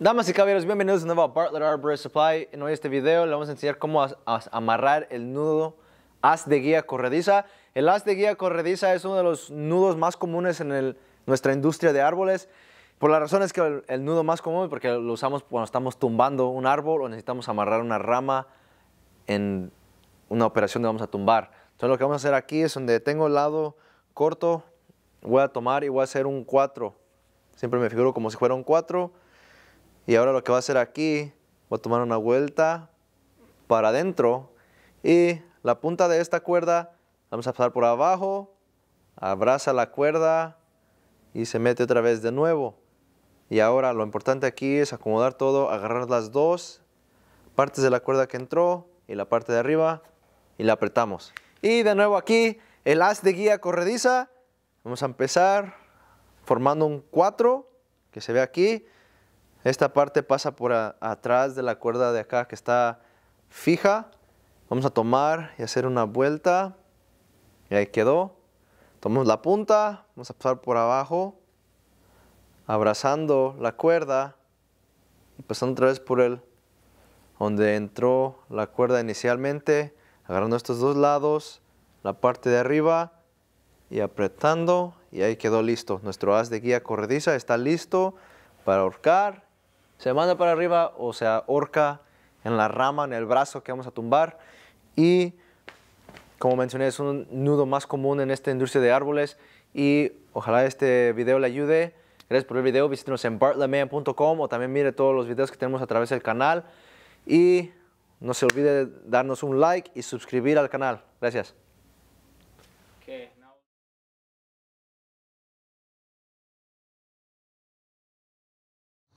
Damas y caballeros, bienvenidos de nuevo a Bartlett Arbor Supply. En hoy este video le vamos a enseñar cómo amarrar el nudo haz de guía corrediza. El haz de guía corrediza es uno de los nudos más comunes en nuestra industria de árboles. Por la razón es que el, nudo más común porque lo usamos cuando estamos tumbando un árbol o necesitamos amarrar una rama en una operación donde vamos a tumbar. Entonces lo que vamos a hacer aquí es donde tengo el lado corto, voy a tomar y voy a hacer un 4. Siempre me figuro como si fuera un 4 y ahora lo que va a hacer aquí, va a tomar una vuelta para adentro y la punta de esta cuerda, vamos a pasar por abajo, abraza la cuerda y se mete otra vez de nuevo. Y ahora lo importante aquí es acomodar todo, agarrar las dos partes de la cuerda que entró y la parte de arriba y la apretamos. Y de nuevo aquí el haz de guía corrediza. Vamos a empezar formando un 4 que se ve aquí. Esta parte pasa por atrás de la cuerda de acá que está fija. Vamos a tomar y hacer una vuelta. Y ahí quedó. Tomamos la punta, vamos a pasar por abajo, abrazando la cuerda y pasando otra vez por el donde entró la cuerda inicialmente, agarrando estos dos lados, la parte de arriba y apretando y ahí quedó listo. Nuestro haz de guía corrediza está listo para ahorcar se manda para arriba o se ahorca en la rama, en el brazo que vamos a tumbar. Y como mencioné, es un nudo más común en esta industria de árboles y ojalá este video le ayude. Gracias por el video, visítenos en bartleman.com o también mire todos los videos que tenemos a través del canal y no se olvide darnos un like y suscribir al canal. Gracias.